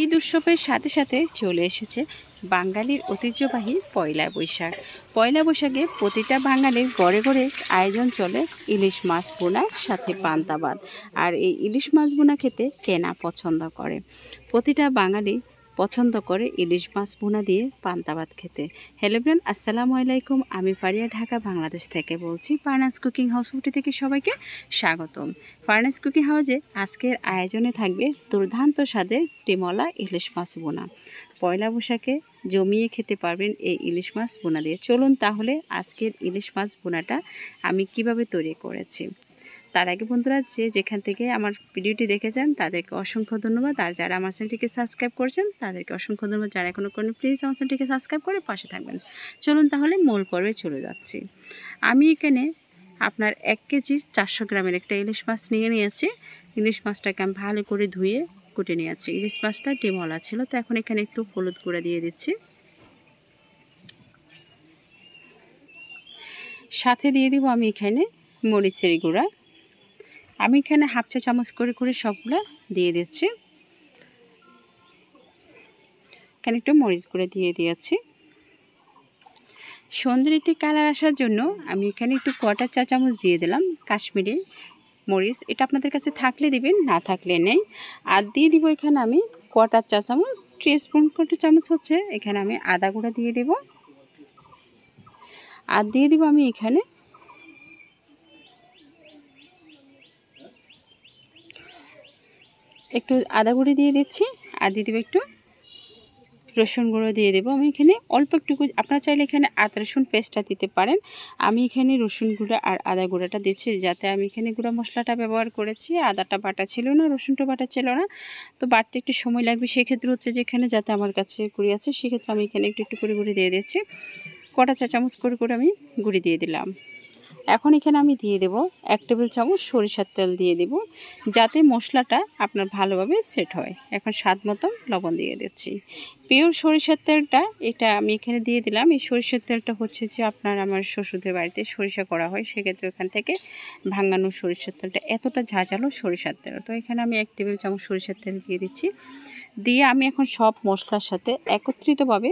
ঈদ উৎসবের সাথে সাথে চলে এসেছে বাঙালির ঐতিহ্যবাহী পয়লা বৈশাখ পয়লা বৈশাখে প্রতিটা বাঙালির ঘরে ঘরে আয়োজন চলে ইলিশ মাছ বোনার সাথে পান্তাবাদ আর এই ইলিশ মাছ বোনা খেতে কেনা পছন্দ করে প্রতিটা বাঙালি পছন্দ করে ইলিশ মাছ ভুনা দিয়ে পান্তা ভাত খেতে হ্যালো ব্রেন আসসালামু আলাইকুম আমি ফারিয়া ঢাকা বাংলাদেশ থেকে বলছি ফার্নাস কুকিং হাউস থেকে সবাইকে স্বাগতম ফার্নাস কুকিং হাউসে আজকের আয়োজনে থাকবে দুর্দান্ত স্বাদের টিমলা ইলিশ মাছ বোনা পয়লা বৈশাখে জমিয়ে খেতে পারবেন এই ইলিশ মাছ বোনা দিয়ে চলুন তাহলে আজকের ইলিশ মাছ বোনাটা আমি কিভাবে তৈরি করেছি তার আগে বন্ধুরা যে যেখান থেকে আমার ভিডিওটি দেখেছেন তাদেরকে অসংখ্য ধন্যবাদ আর যারা আমার চ্যানেলটিকে সাবস্ক্রাইব করেছেন তাদেরকে অসংখ্য ধন্যবাদ যারা এখনও করেন প্লিজ আমার চ্যানেলটিকে সাবস্ক্রাইব করে পাশে থাকবেন চলুন তাহলে মূল পর্বে চলে যাচ্ছি আমি এখানে আপনার এক কেজি চারশো গ্রামের একটা ইলিশ মাছ নিয়ে নিয়েছি ইলিশ মাছটাকে আমি ভালো করে ধুয়ে কুটে নিয়েছি ইলিশ মাছটা ডিমলা ছিল তো এখন এখানে একটু হলুদ করে দিয়ে দিচ্ছি সাথে দিয়ে দিব আমি এখানে মরিচের গুঁড়া আমি এখানে হাফ চা চামচ করে করে সবগুলো দিয়ে দিচ্ছি এখানে একটু মরিচ গুঁড়ো দিয়ে দিয়েছি সুন্দর একটি কালার আসার জন্য আমি এখানে একটু কটা চা চামচ দিয়ে দিলাম কাশ্মীরি মরিচ এটা আপনাদের কাছে থাকলে দিবেন না থাকলে নেই আর দিয়ে দিব এখানে আমি কটা চা চামচ থ্রি স্পুন কটা চামচ হচ্ছে এখানে আমি আদা গুঁড়া দিয়ে দেব আর দিয়ে দিব আমি এখানে একটু আদা গুঁড়ি দিয়ে দিচ্ছি আর দিয়ে দেবো একটু রসুন গুঁড়ো দিয়ে দেবো আমি এখানে অল্প একটুকু আপনারা চাইলে এখানে আদা রসুন পেস্টটা দিতে পারেন আমি এখানে রসুন গুঁড়ো আর আদা গুঁড়াটা দিচ্ছি যাতে আমি এখানে গুঁড়া মশলাটা ব্যবহার করেছি আদাটা বাটা ছিল না রসুনটা বাটা ছিল না তো বাটতে একটু সময় লাগবে সেক্ষেত্রে হচ্ছে যেখানে যাতে আমার কাছে গুঁড়ি আছে সেক্ষেত্রে আমি এখানে একটু একটু করে গুঁড়ি দিয়ে দিচ্ছি কটা চা চামচ করে করে আমি গুঁড়ি দিয়ে দিলাম এখন এখানে আমি দিয়ে দেব এক টেবিল চামচ সরিষার তেল দিয়ে দেব যাতে মশলাটা আপনার ভালোভাবে সেট হয় এখন স্বাদ মতো লবণ দিয়ে দিচ্ছি পিওর সরিষার তেলটা এটা আমি এখানে দিয়ে দিলাম এই সরিষার তেলটা হচ্ছে যে আপনার আমার শ্বশুরদের বাড়িতে সরিষা করা হয় সেক্ষেত্রে এখান থেকে ভাঙানো সরিষার তেলটা এতটা ঝাঁঝালো সরিষার তেল তো এখানে আমি এক টেবিল চামচ সরিষার তেল দিয়ে দিচ্ছি দিয়ে আমি এখন সব মশলার সাথে একত্রিতভাবে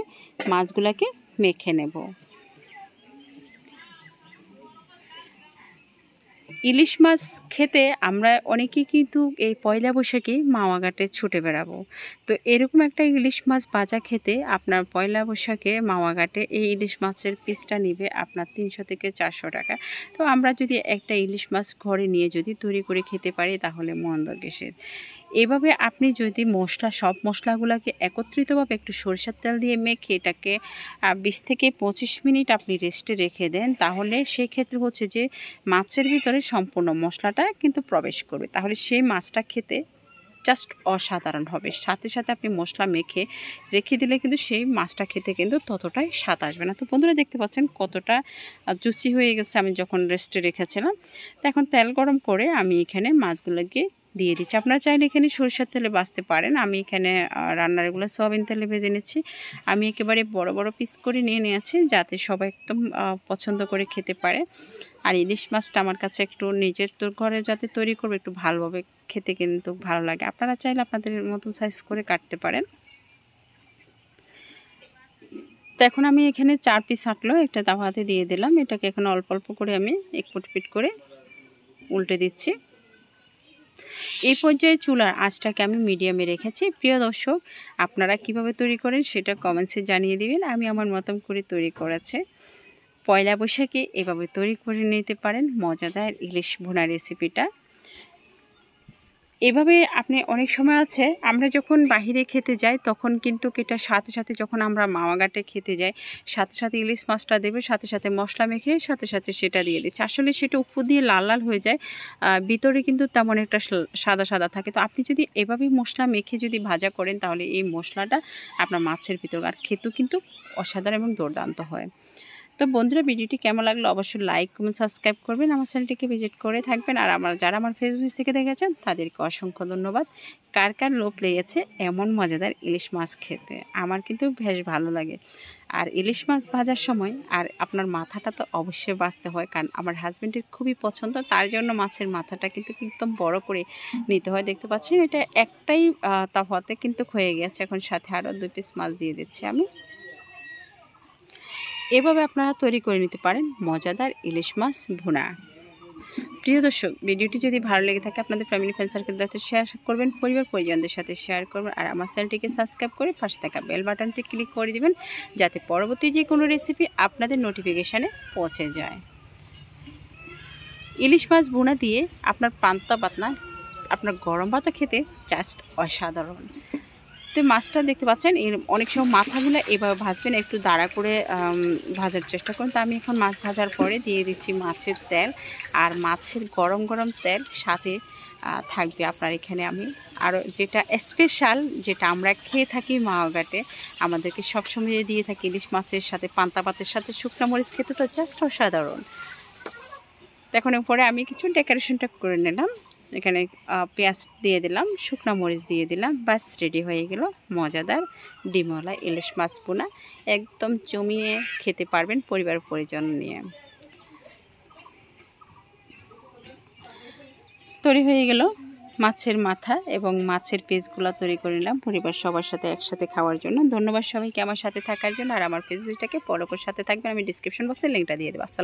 মাছগুলাকে মেখে নেব ইলিশ মাছ খেতে আমরা অনেকেই কিন্তু এই পয়লা বৈশাখে মাওয়াঘাটে ছুটে বেড়াবো তো এরকম একটা ইলিশ মাছ বাজা খেতে আপনার পয়লা বৈশাখে মাওয়াঘাটে এই ইলিশ মাছের পিসটা নিবে আপনার তিনশো থেকে চারশো টাকা তো আমরা যদি একটা ইলিশ মাছ ঘরে নিয়ে যদি তৈরি করে খেতে পারি তাহলে মন্দ গেসের এভাবে আপনি যদি মশলা সব মশলাগুলোকে একত্রিতভাবে একটু সরিষার তেল দিয়ে মেখে এটাকে বিশ থেকে পঁচিশ মিনিট আপনি রেস্টে রেখে দেন তাহলে সেই ক্ষেত্রে হচ্ছে যে মাছের ভিতরে সম্পূর্ণ মশলাটা কিন্তু প্রবেশ করবে তাহলে সেই মাছটা খেতে জাস্ট অসাধারণ হবে সাথে সাথে আপনি মশলা মেখে রেখে দিলে কিন্তু সেই মাছটা খেতে কিন্তু ততটাই স্বাদ আসবে না তো বন্ধুরা দেখতে পাচ্ছেন কতটা জুসি হয়ে গেছে আমি যখন রেস্টে রেখেছিলাম তো এখন তেল গরম করে আমি এখানে মাছগুলোকে দিয়ে দিচ্ছি আপনারা চাইলে এখানে সরষের তেলে বাঁচতে পারেন আমি এখানে রান্নার এগুলো সয়াবিন তেলে ভেজে নিচ্ছি আমি একেবারে বড় বড় পিস করে নিয়ে নিয়েছি যাতে সবাই একদম পছন্দ করে খেতে পারে আর ইলিশ মাছটা আমার কাছে একটু নিজের তোর ঘরে যাতে তৈরি করবে একটু ভালোভাবে খেতে কিন্তু ভালো লাগে আপনারা চাইলে আপনাদের মতন সাইজ করে কাটতে পারেন তো এখন আমি এখানে চার পিস হাঁটলো একটা দাওয়াতে দিয়ে দিলাম এটাকে এখন অল্প অল্প করে আমি একপুট পিট করে উল্টে দিচ্ছি এই পর্যায়ে চুলার আঁচটাকে আমি মিডিয়ামে রেখেছি প্রিয় দর্শক আপনারা কিভাবে তৈরি করেন সেটা কমেন্টসে জানিয়ে দিবেন আমি আমার মতন করে তৈরি করেছে পয়লা বৈশাখে এভাবে তৈরি করে নিতে পারেন মজাদার ইলিশ ভোনা রেসিপিটা এভাবে আপনি অনেক সময় আছে আমরা যখন বাহিরে খেতে যাই তখন কিন্তু এটা সাথে সাথে যখন আমরা মাওয়াঘাটে খেতে যাই সাথে সাথে ইলিশ মাছটা দেবে সাথে সাথে মশলা মেখে সাথে সাথে সেটা দিয়ে দিচ্ছে আসলে সেটা উপর দিয়ে লাল লাল হয়ে যায় ভিতরে কিন্তু তেমন একটা সাদা সাদা থাকে তো আপনি যদি এভাবে মশলা মেখে যদি ভাজা করেন তাহলে এই মশলাটা আপনার মাছের ভিতর আর খেতেও কিন্তু অসাধারণ এবং দুর্দান্ত হয় তো বন্ধুরা ভিডিওটি কেমন লাগলো অবশ্যই লাইক কমেন্ট সাবস্ক্রাইব করবেন আমার চ্যানেলটিকে ভিজিট করে থাকবেন আর আমার যারা আমার ফেসবুক থেকে দেখেছেন তাদেরকে অসংখ্য ধন্যবাদ কার কার লোক লেগেছে এমন মজাদার ইলিশ মাছ খেতে আমার কিন্তু বেশ ভালো লাগে আর ইলিশ মাছ ভাজার সময় আর আপনার মাথাটা তো অবশ্যই বাঁচতে হয় কারণ আমার হাজব্যান্ডের খুবই পছন্দ তার জন্য মাছের মাথাটা কিন্তু একদম বড় করে নিতে হয় দেখতে পাচ্ছেন এটা একটাই তাফাতে কিন্তু হয়ে গেছে এখন সাথে আরও দুই পিস মাছ দিয়ে দিচ্ছি আমি এভাবে আপনারা তৈরি করে নিতে পারেন মজাদার ইলিশ মাছ ভুনা প্রিয় দর্শক ভিডিওটি যদি ভালো লেগে থাকে আপনাদের ফ্যামিলি ফ্রেন্ড সার্কেলদের সাথে শেয়ার করবেন পরিবার পরিজনদের সাথে শেয়ার করবেন আর আমার চ্যানেলটিকে সাবস্ক্রাইব করে পাশে থাকা বেল বাটনতে ক্লিক করে দেবেন যাতে পরবর্তী যে কোনো রেসিপি আপনাদের নোটিফিকেশানে পৌঁছে যায় ইলিশ মাছ বোনা দিয়ে আপনার পান্তা পাতনা আপনার গরম ভাতা খেতে জাস্ট অসাধারণ তো মাছটা দেখতে পাচ্ছেন এর অনেক সময় মাথাগুলো এভাবে ভাজবেন একটু দাঁড়া করে ভাজার চেষ্টা করুন তো আমি এখন মাছ ভাজার পরে দিয়ে দিচ্ছি মাছের তেল আর মাছের গরম গরম তেল সাথে থাকবে আপনার এখানে আমি আর যেটা স্পেশাল যেটা আমরা খেয়ে থাকি মাওঘাটে আমাদেরকে সবসময় দিয়ে থাকি ইলিশ মাছের সাথে পান্তা পাতের সাথে শুকনো মরিচ খেতে তো জাস্ট অসাধারণ এখন পরে আমি কিছু ডেকোরেশনটা করে নিলাম এখানে পেঁয়াজ দিয়ে দিলাম শুকনো মরিচ দিয়ে দিলাম বাস রেডি হয়ে গেল মজাদার ডিমওয়ালা ইলিশ মাছ পোনা একদম জমিয়ে খেতে পারবেন পরিবার পরিজন নিয়ে তৈরি হয়ে গেল মাছের মাথা এবং মাছের পেজগুলো তৈরি করে নিলাম পরিবার সবার সাথে একসাথে খাওয়ার জন্য ধন্যবাদ সবাইকে আমার সাথে থাকার জন্য আর আমার ফেসবুকটাকে ফলো সাথে থাকবেন আমি ডিসক্রিপশন বক্সে লিঙ্কটা দিয়ে দেবো